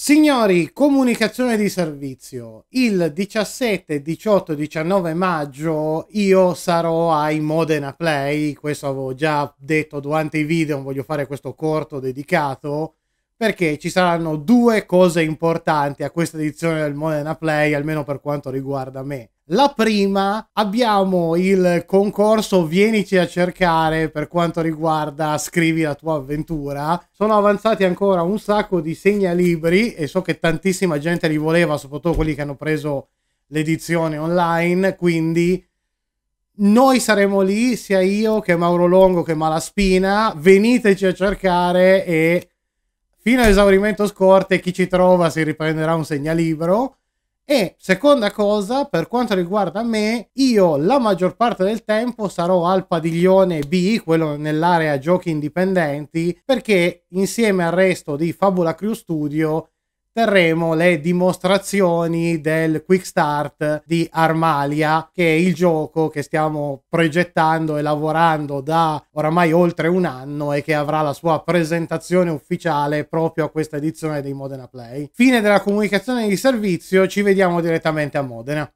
Signori, comunicazione di servizio. Il 17, 18, 19 maggio io sarò ai Modena Play, questo avevo già detto durante i video, voglio fare questo corto dedicato, perché ci saranno due cose importanti a questa edizione del Modena Play, almeno per quanto riguarda me. La prima abbiamo il concorso Vienici a cercare per quanto riguarda Scrivi la tua avventura. Sono avanzati ancora un sacco di segnalibri e so che tantissima gente li voleva, soprattutto quelli che hanno preso l'edizione online, quindi noi saremo lì, sia io che Mauro Longo che Malaspina, veniteci a cercare e fino all'esaurimento scorte chi ci trova si riprenderà un segnalibro e seconda cosa, per quanto riguarda me, io la maggior parte del tempo sarò al padiglione B, quello nell'area giochi indipendenti, perché insieme al resto di Fabula Crew Studio terremo le dimostrazioni del quick start di Armalia, che è il gioco che stiamo progettando e lavorando da oramai oltre un anno e che avrà la sua presentazione ufficiale proprio a questa edizione dei Modena Play. Fine della comunicazione di servizio, ci vediamo direttamente a Modena.